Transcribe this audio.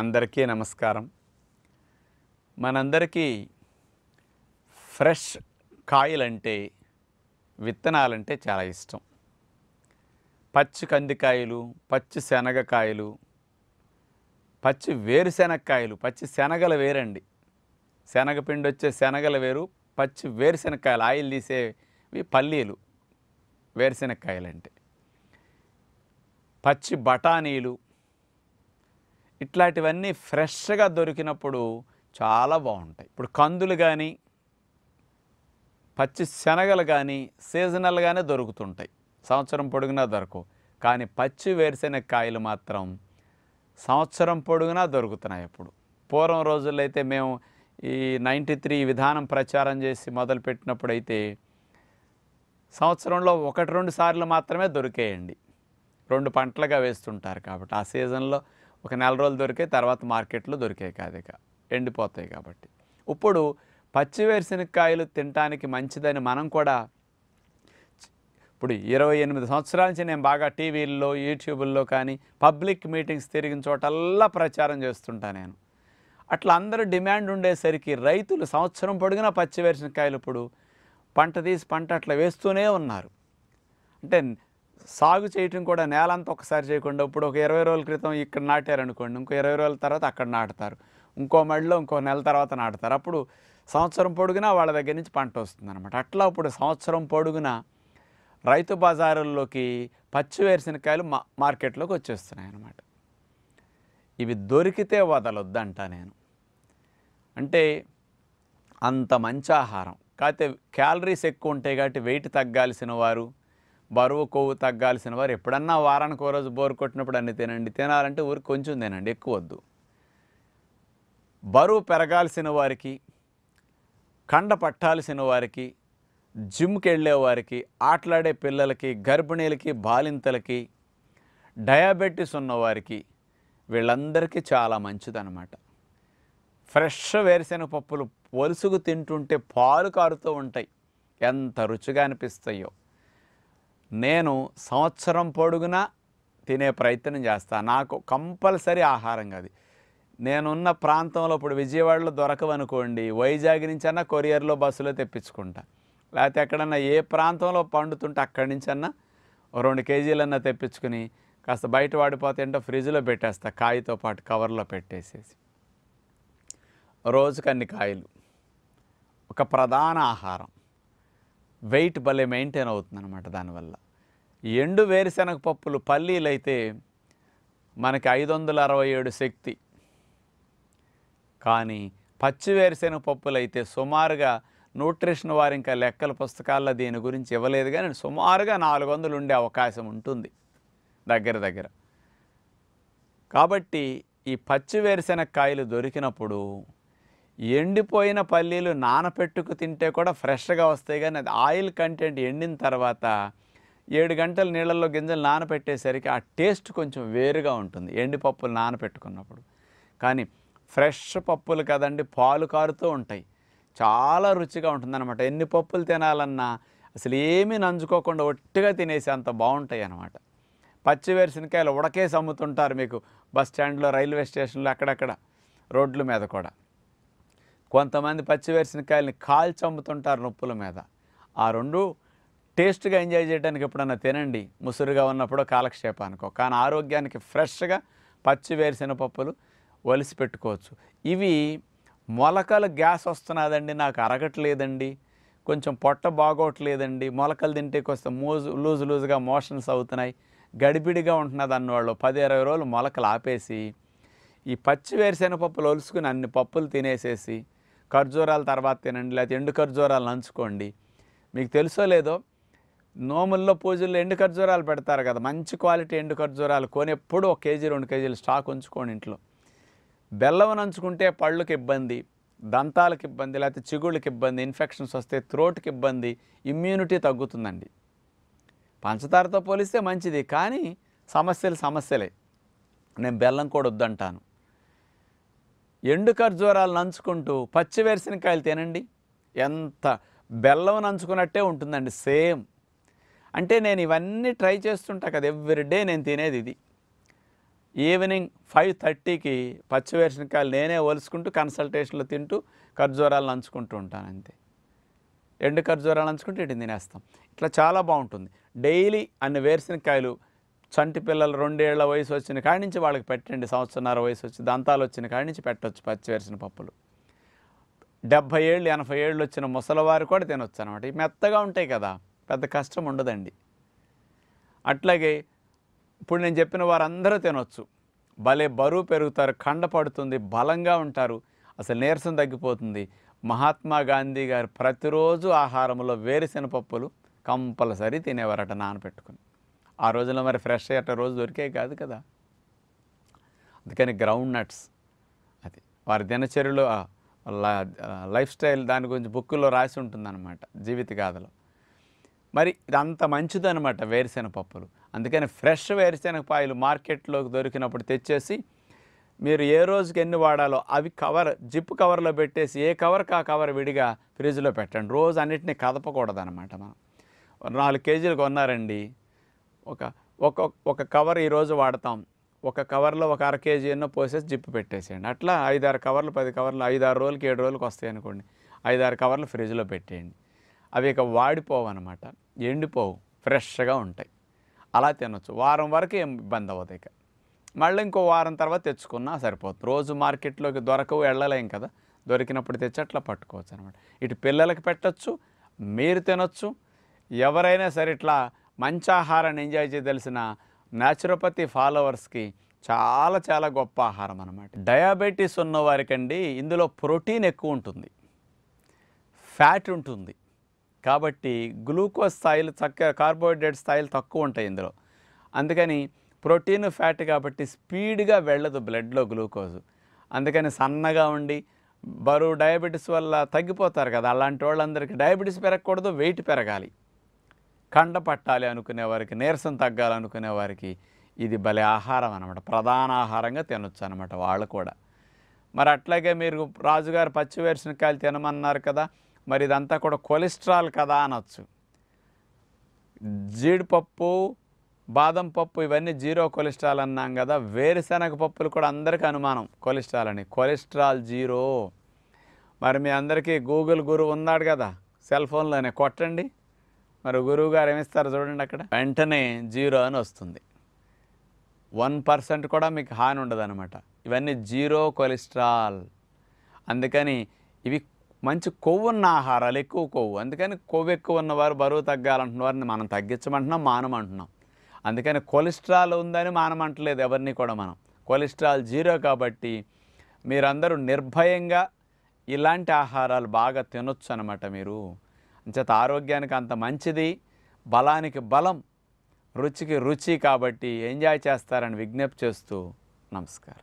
అందరికీ నమస్కారం మనందరికీ ఫ్రెష్ కాయలంటే విత్తనాలంటే చాలా ఇష్టం పచ్చి కందికాయలు పచ్చి శనగకాయలు పచ్చి వేరుశెనగకాయలు పచ్చి శనగల వేరండి శనగపిండి వచ్చే శనగల వేరు పచ్చి వేరుశెనగకాయలు ఆయిల్ తీసేవి పల్లీలు వేరుశెనగకాయలు అంటే పచ్చి బఠానీలు ఇట్లాంటివన్నీ ఫ్రెష్గా దొరికినప్పుడు చాలా బాగుంటాయి ఇప్పుడు కందులు కానీ పచ్చి శనగలు కానీ సీజనల్గానే దొరుకుతుంటాయి సంవత్సరం పొడుగునా దొరకవు కానీ పచ్చి వేరుశెనగ కాయలు మాత్రం సంవత్సరం పొడుగునా దొరుకుతున్నాయి ఇప్పుడు పూర్వం రోజుల్లో అయితే మేము ఈ నైంటీ త్రీ విధానం ప్రచారం చేసి మొదలుపెట్టినప్పుడైతే సంవత్సరంలో ఒకటి రెండు సార్లు మాత్రమే దొరికేయండి రెండు పంటలుగా వేస్తుంటారు కాబట్టి ఆ సీజన్లో ఒక నెల రోజులు దొరికే తర్వాత మార్కెట్లో దొరికే కాదు ఇక ఎండిపోతాయి కాబట్టి ఇప్పుడు పచ్చి వేరుశనగకాయలు తినడానికి మంచిదని మనం కూడా ఇప్పుడు ఇరవై ఎనిమిది సంవత్సరాల నుంచి నేను బాగా టీవీల్లో యూట్యూబుల్లో కానీ పబ్లిక్ మీటింగ్స్ తిరిగిన చోటల్లా ప్రచారం చేస్తుంటా నేను అట్లా అందరూ డిమాండ్ ఉండేసరికి రైతులు సంవత్సరం పొడిగిన పచ్చి వేరుశనగకాయలు ఇప్పుడు పంట తీసి పంట అట్లా వేస్తూనే ఉన్నారు అంటే సాగు చేయటం కూడా నేలంతా ఒకసారి చేయకుండా ఇప్పుడు ఒక ఇరవై రోజుల క్రితం ఇక్కడ నాటారనుకోండి ఇంకో ఇరవై రోజుల తర్వాత అక్కడ నాటుతారు ఇంకో మడిలో ఇంకో నెల తర్వాత నాటుతారు అప్పుడు సంవత్సరం పొడుగునా వాళ్ళ దగ్గర నుంచి పంట వస్తుంది అనమాట అట్లా ఇప్పుడు సంవత్సరం పొడుగునా రైతు బజారుల్లోకి పచ్చి వేరుశనకాయలు మా మార్కెట్లోకి వచ్చేస్తున్నాయి అన్నమాట ఇవి దొరికితే వదలొద్దంట నేను అంటే అంత మంచి ఆహారం కాకపోతే క్యాలరీస్ ఎక్కువ ఉంటాయి కాబట్టి వెయిట్ తగ్గాల్సిన వారు బరువు కొవ్వు తగ్గాల్సిన వారు ఎప్పుడన్నా వారానికి ఒక రోజు బోరు కొట్టినప్పుడు అన్ని తినండి తినాలంటే ఊరు కొంచెం తినండి ఎక్కువ వద్దు బరువు పెరగాల్సిన వారికి కండ పట్టాల్సిన వారికి జిమ్కి వెళ్ళే వారికి ఆటలాడే పిల్లలకి గర్భిణీలకి బాలింతలకి డయాబెటీస్ ఉన్నవారికి వీళ్ళందరికీ చాలా మంచిదన్నమాట ఫ్రెష్ వేరుశెనగ పప్పులు పొలుసుకు తింటుంటే పాలు కారుతూ ఉంటాయి ఎంత రుచిగా అనిపిస్తాయో నేను సంవత్సరం పొడుగునా తినే ప్రయత్నం చేస్తాను నాకు కంపల్సరీ ఆహారం అది నేనున్న ప్రాంతంలో ఇప్పుడు విజయవాడలో దొరకవనుకోండి వైజాగ్ నుంచన్నా కొరియర్లో బస్సులో తెప్పించుకుంటా లేకపోతే ఎక్కడన్నా ఏ ప్రాంతంలో పండుతుంటే అక్కడి నుంచన్నా రెండు కేజీలన్నా తెప్పించుకుని కాస్త బయట వాడిపోతే ఏంటో ఫ్రిడ్జ్లో పెట్టేస్తా కాయతో పాటు కవర్లో పెట్టేసేసి రోజుకన్ని కాయలు ఒక ప్రధాన ఆహారం వెయిట్ భలే మెయింటైన్ అవుతుంది అనమాట దానివల్ల ఎండు వేరుశనగ పప్పులు పల్లీలు అయితే మనకి ఐదు వందల అరవై ఏడు శక్తి కానీ పచ్చి వేరుశనగ పప్పులు అయితే సుమారుగా న్యూట్రిషన్ వారు ఇంకా లెక్కల పుస్తకాల్లో దీని గురించి ఇవ్వలేదు కానీ సుమారుగా నాలుగు వందలు ఉండే అవకాశం ఉంటుంది దగ్గర దగ్గర కాబట్టి ఈ పచ్చి వేరుశనగ కాయలు దొరికినప్పుడు ఎండిపోయిన పల్లీలు నానపెట్టుకు తింటే కూడా ఫ్రెష్గా వస్తాయి కానీ అది ఆయిల్ కంటెంట్ ఎండిన తర్వాత ఏడు గంటల నీళ్ళల్లో గింజలు నానపెట్టేసరికి ఆ టేస్ట్ కొంచెం వేరుగా ఉంటుంది ఎండిపప్పులు నానపెట్టుకున్నప్పుడు కానీ ఫ్రెష్ పప్పులు కదండి పాలు కారుతూ ఉంటాయి చాలా రుచిగా ఉంటుందన్నమాట ఎన్ని పప్పులు తినాలన్నా అసలు ఏమీ నంజుకోకుండా ఒట్టిగా తినేసి అంత బాగుంటాయి అన్నమాట పచ్చి వేరుశనకాయలు ఉడకేసి అమ్ముతుంటారు మీకు బస్ స్టాండ్లో రైల్వే స్టేషన్లో అక్కడక్కడ రోడ్ల మీద కూడా కొంతమంది పచ్చి వేరుశనకాయలని కాల్చి అమ్ముతుంటారు నొప్పుల మీద ఆ రెండు టేస్ట్గా ఎంజాయ్ చేయడానికి ఎప్పుడన్నా తినండి ముసురుగా ఉన్నప్పుడు కాలక్షేపానికో కానీ ఆరోగ్యానికి ఫ్రెష్గా పచ్చి వేరుశెన పప్పులు వలిసి పెట్టుకోవచ్చు ఇవి మొలకలు గ్యాస్ వస్తున్నదండి నాకు అరగట్లేదండి కొంచెం పొట్ట బాగోట్లేదండి మొలకలు తింటే కొంచెం మోజు లూజ్ లూజ్గా మోషన్స్ అవుతున్నాయి గడిబిడిగా ఉంటున్నది అన్నవాళ్ళు పది ఇరవై రోజులు మొలకలు ఆపేసి ఈ పచ్చి వేరుశెనపప్పులు వలుసుకుని అన్ని పప్పులు తినేసేసి ఖర్జూరాల తర్వాత తినండి లేకపోతే ఎండు ఖర్జూరాలు నంచుకోండి మీకు తెలుసో లేదో నోముల్లో పూజల్లో ఎండు ఖర్జూరాలు పెడతారు కదా మంచి క్వాలిటీ ఎండు ఖర్జూరాలు కొని ఎప్పుడు ఒక కేజీ రెండు కేజీలు స్టాక్ ఉంచుకోండి ఇంట్లో బెల్లం నంచుకుంటే పళ్ళుకి ఇబ్బంది దంతాలకు ఇబ్బంది లేకపోతే చిగుళ్ళకి ఇబ్బంది ఇన్ఫెక్షన్స్ వస్తే త్రోట్కి ఇబ్బంది ఇమ్యూనిటీ తగ్గుతుందండి పంచదారతో పోలిస్తే మంచిది కానీ సమస్యలు సమస్యలే నేను బెల్లం కూడా వద్దంటాను ఎండు ఖర్జూరాలు నంచుకుంటూ పచ్చి వేరుశనకాయలు తినండి ఎంత బెల్లం నంచుకున్నట్టే ఉంటుందండి సేమ్ అంటే నేను ఇవన్నీ ట్రై చేస్తుంటా కదా ఎవ్రీడే నేను తినేది ఇది ఈవినింగ్ ఫైవ్ థర్టీకి పచ్చి వేరుశనకాయలు నేనే ఒలుసుకుంటూ కన్సల్టేషన్లో తింటూ ఖర్జూరాలు నంచుకుంటూ ఉంటాను అంతే ఎండు ఖర్జూరాలు నంచుకుంటూ ఇటు తినేస్తాం ఇట్లా చాలా బాగుంటుంది డైలీ అన్ని వేరుశనకాయలు చంటి పిల్లలు రెండేళ్ల వయసు వచ్చిన కాడి నుంచి వాళ్ళకి పెట్టండి సంవత్సరన్నర వయసు వచ్చి దంతాలు వచ్చిన కాడి నుంచి పెట్టవచ్చు పచ్చివేసిన పప్పులు డెబ్భై ఏళ్ళు ఎనభై ఏళ్ళు వచ్చిన ముసలివారు కూడా తినొచ్చు అనమాట మెత్తగా ఉంటాయి కదా పెద్ద కష్టం ఉండదండి అట్లాగే ఇప్పుడు నేను చెప్పిన వారందరూ తినొచ్చు భలే బరువు పెరుగుతారు కండ పడుతుంది బలంగా ఉంటారు అసలు నీరసం తగ్గిపోతుంది మహాత్మా గాంధీ గారు ప్రతిరోజు ఆహారంలో వేరుశెనపప్పులు కంపల్సరీ తినేవారట నానపెట్టుకుని ఆ రోజుల్లో మరి ఫ్రెష్ అయ్యేట రోజు దొరికే కాదు కదా అందుకని గ్రౌండ్ నట్స్ అది వారి దినచర్యలు లైఫ్ స్టైల్ దాని గురించి బుక్కులో రాసి అనమాట జీవిత గాథలో మరి ఇదంత మంచిదనమాట వేరుశెనగ పప్పులు అందుకని ఫ్రెష్ వేరుశెనగ పాయలు మార్కెట్లోకి దొరికినప్పుడు తెచ్చేసి మీరు ఏ రోజుకి ఎన్ని వాడాలో అవి కవర్ జిప్ కవర్లో పెట్టేసి ఏ కవర్కి ఆ కవర్ విడిగా ఫ్రిడ్జ్లో పెట్టండి రోజు అన్నిటినీ కదపకూడదనమాట మనం నాలుగు కేజీలు కొన్నారండి ఒక ఒక ఒక కవర్ ఈరోజు వాడతాం ఒక కవర్లో ఒక అర కేజీ ఎన్నో పోసేసి జిప్పు పెట్టేసేయండి అట్లా ఐదారు కవర్లు పది కవర్లు ఐదారు రోజులకి ఏడు రోజులకు వస్తాయి అనుకోండి ఐదారు కవర్లు ఫ్రిడ్జ్లో పెట్టేయండి అవి ఇక వాడిపోవు అనమాట ఎండిపోవు ఫ్రెష్గా ఉంటాయి అలా తినొచ్చు వారం వరకు ఏం ఇబ్బంది అవ్వదు ఇక మళ్ళీ ఇంకో వారం తర్వాత తెచ్చుకున్నా సరిపోతుంది రోజు మార్కెట్లోకి దొరకవు వెళ్ళలేం కదా దొరికినప్పుడు తెచ్చి అట్లా పట్టుకోవచ్చు అనమాట ఇటు పిల్లలకి పెట్టచ్చు మీరు తినొచ్చు ఎవరైనా సరే ఇట్లా మంచి ఆహారాన్ని ఎంజాయ్ చేయదలిసిన న్యాచురోపతి ఫాలోవర్స్కి చాలా చాలా గొప్ప ఆహారం అనమాట డయాబెటీస్ ఉన్నవారికండి ఇందులో ప్రోటీన్ ఎక్కువ ఉంటుంది ఫ్యాట్ ఉంటుంది కాబట్టి గ్లూకోజ్ స్థాయిలు చక్క కార్బోహైడ్రేట్ స్థాయిలు తక్కువ ఉంటాయి ఇందులో అందుకని ప్రోటీన్ ఫ్యాట్ కాబట్టి స్పీడ్గా వెళ్ళదు బ్లడ్లో గ్లూకోజ్ అందుకని సన్నగా ఉండి బరువు డయాబెటీస్ వల్ల తగ్గిపోతారు కదా అలాంటి వాళ్ళందరికీ డయాబెటీస్ పెరగకూడదు వెయిట్ పెరగాలి కండ పట్టాలి అనుకునే వారికి నీరసం తగ్గాలనుకునే వారికి ఇది భలే ఆహారం అనమాట ప్రధాన ఆహారంగా తినొచ్చు అనమాట వాళ్ళు కూడా మరి అట్లాగే మీరు రాజుగారు పచ్చి వేరుశనకాయలు తినమన్నారు కదా మరి ఇదంతా కూడా కొలెస్ట్రాల్ కదా అనొచ్చు జీడిపప్పు బాదం పప్పు ఇవన్నీ జీరో కొలెస్ట్రాల్ అన్నాం కదా వేరుశనగ పప్పులు కూడా అందరికీ అనుమానం కొలెస్ట్రాల్ అని కొలెస్ట్రాల్ జీరో మరి మీ అందరికీ గూగుల్ గురువు ఉన్నాడు కదా సెల్ ఫోన్లోనే కొట్టండి మరి గురువు గారు ఏమిస్తారు చూడండి అక్కడ వెంటనే జీరో అని వస్తుంది వన్ పర్సెంట్ కూడా మీకు హాని ఉండదన్నమాట ఇవన్నీ జీరో కొలెస్ట్రాల్ అందుకని ఇవి మంచి కొవ్వు ఉన్న ఆహారాలు ఎక్కువ కొవ్వు అందుకని కొవ్వు ఎక్కువ ఉన్నవారు బరువు తగ్గాలంటున్న వారిని మనం తగ్గించమంటున్నాం మానమంటున్నాం అందుకని కొలెస్ట్రాల్ ఉందని మానమంటలేదు ఎవరిని కూడా మనం కొలెస్ట్రాల్ జీరో కాబట్టి మీరందరూ నిర్భయంగా ఇలాంటి ఆహారాలు బాగా తినొచ్చు అనమాట మీరు చేత ఆరోగ్యానికి అంత మంచిది బలానికి బలం రుచికి రుచి కాబట్టి ఎంజాయ్ చేస్తారని విజ్ఞప్తి చేస్తూ నమస్కారం